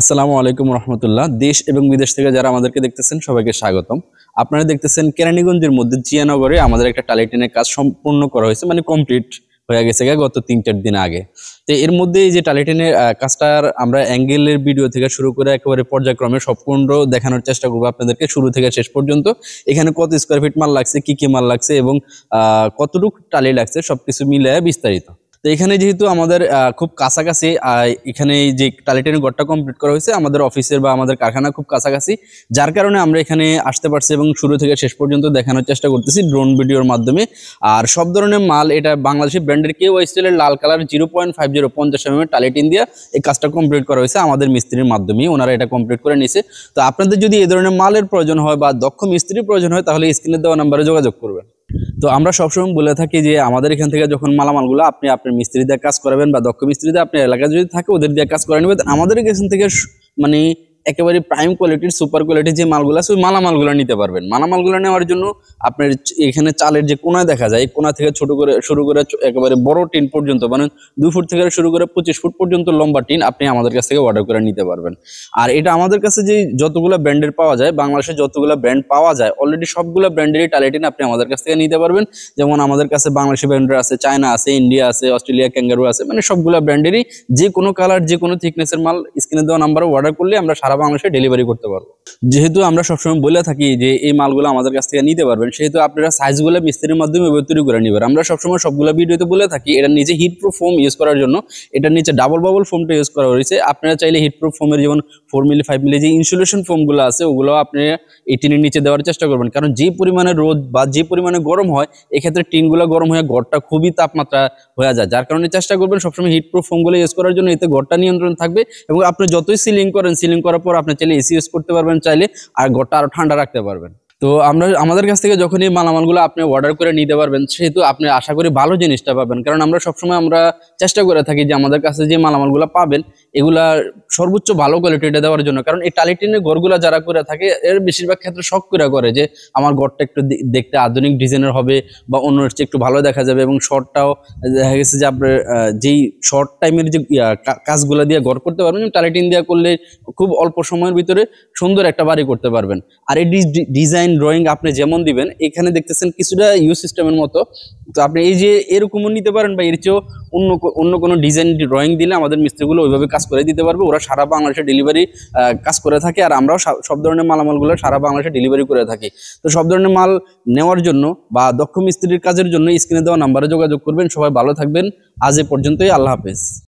আসসালামু আলাইকুম রহমতুল্লাহ দেশ এবং বিদেশ থেকে যারা আমাদেরকে দেখতেছেন সবাইকে স্বাগতম আপনারা দেখতেছেন কেরানীগঞ্জের মধ্যে জিয়ানগরে আমাদের একটা টালিটিনের কাজ সম্পূর্ণ করা হয়েছে মানে কমপ্লিট হয়ে গেছে গত তিন চার দিন আগে তো এর মধ্যে এই যে টালিটিনের কাজটার আমরা অ্যাঙ্গেলের ভিডিও থেকে শুরু করে একেবারে পর্যায়ক্রমে সম্পূর্ণ দেখানোর চেষ্টা করবো আপনাদেরকে শুরু থেকে শেষ পর্যন্ত এখানে কত স্কোয়ার ফিট মাল লাগছে কি কি মাল লাগছে এবং কতটুকু টালি লাগছে সব কিছু মিলে বিস্তারিত তো এখানে যেহেতু আমাদের খুব কাছাকাছি এখানে যে টালিটেনের গড়টা কমপ্লিট করা হয়েছে আমাদের অফিসের বা আমাদের কারখানা খুব কাছাকাছি যার কারণে আমরা এখানে আসতে পারছি এবং শুরু থেকে শেষ পর্যন্ত দেখানোর চেষ্টা করতেছি ড্রোন ভিডিওর মাধ্যমে আর সব ধরনের মাল এটা বাংলাদেশের ব্র্যান্ডের কেউ স্টিলের লাল colour zero point five zero পঞ্চাশ এম টালিটিন দিয়ে এই কাজটা কমপ্লিট করা হয়েছে আমাদের মিস্ত্রির মাধ্যমে ওনারা এটা কমপ্লিট করে নিয়েছে তো আপনাদের যদি এই ধরনের মালের প্রয়োজন হয় বা দক্ষ মিস্ত্রির প্রয়োজন হয় তাহলে স্ক্রিনে দেওয়া নাম্বারে যোগাযোগ করবেন তো আমরা সবসময় বলে থাকি যে আমাদের এখান থেকে যখন মালামালগুলো আপনি আপনার মিস্ত্রি দিয়ে কাজ করাবেন বা দক্ষ মিস্ত্রি দিয়ে আপনার এলাকায় যদি থাকে ওদের দিয়ে কাজ করে নেবেন আমাদের এখান থেকে মানে একেবারে প্রাইম কোয়ালিটির সুপার কোয়ালিটির যে মালগুলো আছে ওই মালামালগুলো নিতে পারবেন মালামালগুলো নেওয়ার জন্য আপনার এখানে চালের যে কোনায় দেখা যায় কোনা থেকে ছোট করে শুরু করে একেবারে বড় টিন পর্যন্ত মানে দু ফুট থেকে শুরু করে পঁচিশ ফুট পর্যন্ত লম্বা টিন আপনি আমাদের কাছ থেকে অর্ডার করে নিতে পারবেন আর এটা আমাদের কাছে যে যতগুলো ব্র্যান্ডের পাওয়া যায় বাংলাদেশে যতগুলো ব্র্যান্ড পাওয়া যায় অলরেডি সবগুলো ব্র্যান্ডেরই টালে টিন আপনি আমাদের কাছ থেকে নিতে পারবেন যেমন আমাদের কাছে বাংলাদেশি ব্র্যান্ডের আছে চায়না আছে ইন্ডিয়া আছে অস্ট্রেলিয়া ক্যাঙ্গারু আছে মানে সবগুলো ব্র্যান্ডেরই যে কোনো কালার যে কোনো থিকনেসের মাল স্ক্রিনে দেওয়া নাম্বারে অর্ডার করলে আমরা সারা সারা বাংলাদেশে ডেলিভারি করতে পারবো যেহেতু আমরা সবসময় বলে থাকি যে এই মালগুলো আমাদের কাছ থেকে নিতে পারবেন সেহেতু আপনারা সাইজগুলো মিস্ত্রির মাধ্যমে তৈরি করে নেবেন আমরা সবসময় সবগুলো ভিডিওতে বলে থাকি এটা নিজে হিটপ্রুফ ফোম ইউজ করার জন্য এটার নিচে ডাবল বাবল ফোমটা ইউজ করা হয়েছে আপনারা চাইলে হিটপ্রুফ ফোমের যেমন ফোর মিলি ফাইভ মিলি যে ইনসুলেশন ফোমগুলো আছে ওগুলো আপনি এই টিনের নিচে দেওয়ার চেষ্টা করবেন কারণ যে পরিমাণে রোদ বা যে পরিমাণে গরম হয় এক্ষেত্রে টিনগুলো গরম হয়ে ঘরটা খুবই তাপমাত্রা হয়ে যায় যার কারণে চেষ্টা করবেন সবসময় হিটপ্রুফ ফোমগুলো ইউজ করার জন্য এতে ঘরটা নিয়ন্ত্রণ থাকবে এবং আপনি যতই সিলিং করেন সিলিং করার পর আপনি চাইলে এসি ইউজ করতে পারবেন চাইলে আর গোটা আরো ঠান্ডা রাখতে পারবেন তো আমরা আমাদের কাছ থেকে যখনই মালামালগুলো আপনি অর্ডার করে নিতে পারবেন সেহেতু আপনি আশা করি ভালো জিনিসটা পাবেন কারণ আমরা সবসময় আমরা চেষ্টা করে থাকি যে আমাদের কাছে যে মালামালগুলো পাবেন এগুলা সর্বোচ্চ ভালো কোয়ালিটিটা দেওয়ার জন্য কারণ এই টালিটিনের ঘরগুলো যারা করে থাকে এর বেশিরভাগ ক্ষেত্রে শখ করে করে যে আমার ঘরটা একটু দেখতে আধুনিক ডিজাইনের হবে বা অন্য হচ্ছে একটু ভালো দেখা যাবে এবং শর্টটাও দেখা গেছে যে আপনার যেই শর্ট টাইমের যে কাজগুলো দিয়ে ঘর করতে পারবেন টালিটিন দিয়ে করলে খুব অল্প সময়ের ভিতরে সুন্দর একটা বাড়ি করতে পারবেন আর এই ডিজাইন ডিজাইন ড্রয়িং আপনি যেমন দিবেন এখানে দেখতেছেন কিছুটা ইউ সিস্টেমের মতো তো আপনি এই যে এরকমও নিতে পারেন বা এর চেয়েও অন্য অন্য কোনো ডিজাইন ড্রয়িং দিলে আমাদের মিস্ত্রিগুলো ওইভাবে কাজ করে দিতে পারবে ওরা সারা বাংলাদেশে ডেলিভারি কাজ করে থাকে আর আমরাও সব ধরনের মালামালগুলো সারা বাংলাদেশে ডেলিভারি করে থাকি তো সব ধরনের মাল নেওয়ার জন্য বা দক্ষ মিস্ত্রির কাজের জন্য স্ক্রিনে দেওয়া নাম্বারে যোগাযোগ করবেন সবাই ভালো থাকবেন আজ এ পর্যন্তই আল্লাহ হাফেজ